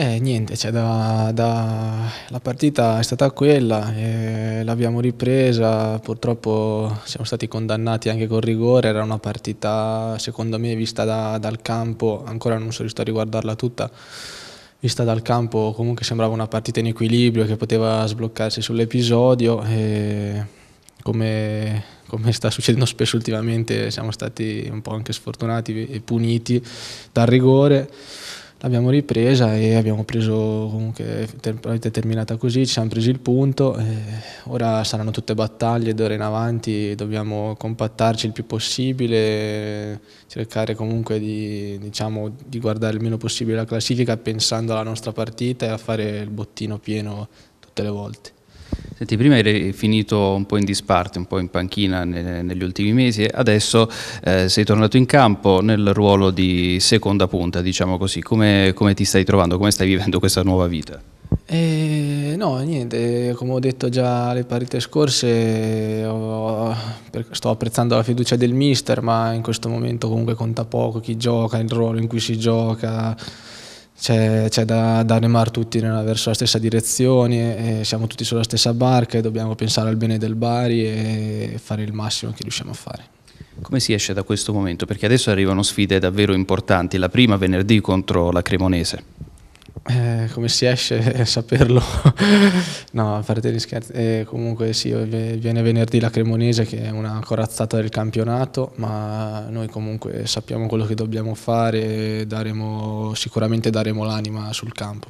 Eh, niente, cioè da, da, la partita è stata quella, eh, l'abbiamo ripresa, purtroppo siamo stati condannati anche col rigore, era una partita secondo me vista da, dal campo, ancora non sono riuscito a riguardarla tutta, vista dal campo comunque sembrava una partita in equilibrio che poteva sbloccarsi sull'episodio e come, come sta succedendo spesso ultimamente siamo stati un po' anche sfortunati e puniti dal rigore l'abbiamo ripresa e abbiamo preso comunque è terminata così, ci siamo presi il punto ora saranno tutte battaglie d'ora in avanti dobbiamo compattarci il più possibile cercare comunque di, diciamo, di guardare il meno possibile la classifica pensando alla nostra partita e a fare il bottino pieno tutte le volte Senti, prima eri finito un po' in disparte, un po' in panchina negli ultimi mesi, adesso eh, sei tornato in campo nel ruolo di seconda punta, diciamo così. Come, come ti stai trovando, come stai vivendo questa nuova vita? Eh, no, niente, come ho detto già le partite scorse, ho, sto apprezzando la fiducia del mister, ma in questo momento comunque conta poco chi gioca, il ruolo in cui si gioca c'è, da, da, remare tutti nella, verso la stessa direzione, siamo tutti sulla stessa barca e dobbiamo pensare al bene del Bari e fare il massimo che riusciamo a fare. Come si esce da questo momento? Perché adesso arrivano sfide davvero importanti, la prima venerdì contro la Cremonese. Eh, come si esce eh, saperlo no a parte gli scherzi eh, comunque sì eh, viene venerdì la Cremonese che è una corazzata del campionato ma noi comunque sappiamo quello che dobbiamo fare e daremo, sicuramente daremo l'anima sul campo